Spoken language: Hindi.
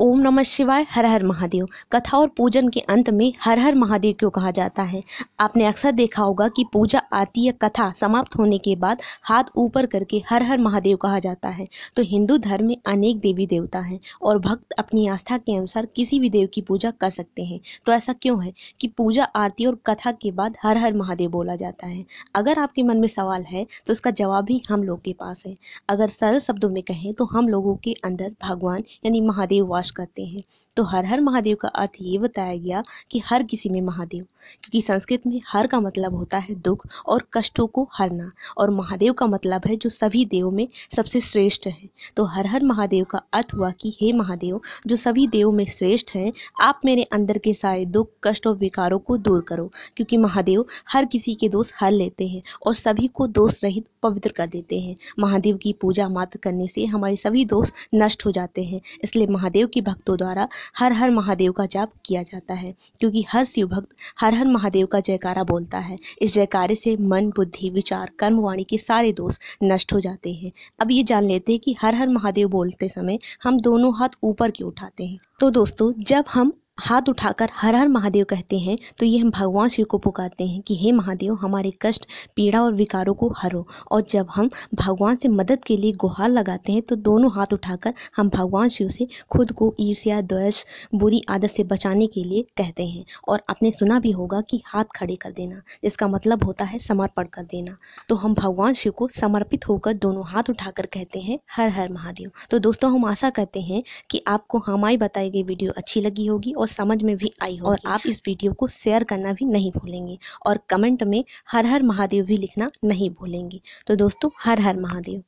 ओम नमः शिवाय हर हर महादेव कथा और पूजन के अंत में हर हर महादेव क्यों कहा जाता है आपने अक्सर देखा होगा कि पूजा आरती या कथा समाप्त होने के बाद हाथ ऊपर करके हर हर महादेव कहा जाता है तो हिंदू धर्म में अनेक देवी देवता हैं और भक्त अपनी आस्था के अनुसार किसी भी देव की पूजा कर सकते हैं तो ऐसा क्यों है कि पूजा आरती और कथा के बाद हर हर महादेव बोला जाता है अगर आपके मन में सवाल है तो उसका जवाब भी हम लोग के पास है अगर सरल शब्दों में कहें तो हम लोगों के अंदर भगवान यानी महादेव वास प्रकाश करते हैं तो हर हर महादेव का अर्थ ये बताया गया कि हर किसी में महादेव क्योंकि संस्कृत में हर का मतलब होता है दुख और कष्टों को हरना और महादेव का मतलब है जो सभी देवों में सबसे श्रेष्ठ है तो हर हर महादेव का अर्थ हुआ कि हे महादेव जो सभी देवों में श्रेष्ठ हैं आप मेरे अंदर के सारे दुख कष्ट और विकारों को दूर करो क्योंकि महादेव हर किसी के दोष हर लेते हैं और सभी को दोष रहित पवित्र कर देते हैं महादेव की पूजा मात्र करने से हमारे सभी दोष नष्ट हो जाते हैं इसलिए महादेव के भक्तों द्वारा हर हर महादेव का जाप किया जाता है क्योंकि हर शिव भक्त हर हर हर महादेव का जयकारा बोलता है इस जयकारे से मन बुद्धि विचार कर्म वाणी के सारे दोष नष्ट हो जाते हैं अब ये जान लेते हैं कि हर हर महादेव बोलते समय हम दोनों हाथ ऊपर क्यों उठाते हैं तो दोस्तों जब हम हाथ उठाकर हर हर महादेव कहते हैं तो ये हम भगवान शिव को पुकारते हैं कि हे महादेव हमारे कष्ट पीड़ा और विकारों को हरो और जब हम भगवान से मदद के लिए गुहार लगाते हैं तो दोनों हाथ उठाकर हम भगवान शिव से खुद को ईर्ष्या द्वेष बुरी आदत से बचाने के लिए कहते हैं और आपने सुना भी होगा कि हाथ खड़े कर देना जिसका मतलब होता है समर्पण कर देना तो हम भगवान शिव को समर्पित होकर दोनों हाथ उठाकर कहते हैं हर हर महादेव तो दोस्तों हम आशा करते हैं कि आपको हमारी बताई गई वीडियो अच्छी लगी होगी और और समझ में भी आई हो और आप इस वीडियो को शेयर करना भी नहीं भूलेंगे और कमेंट में हर हर महादेव भी लिखना नहीं भूलेंगे तो दोस्तों हर हर महादेव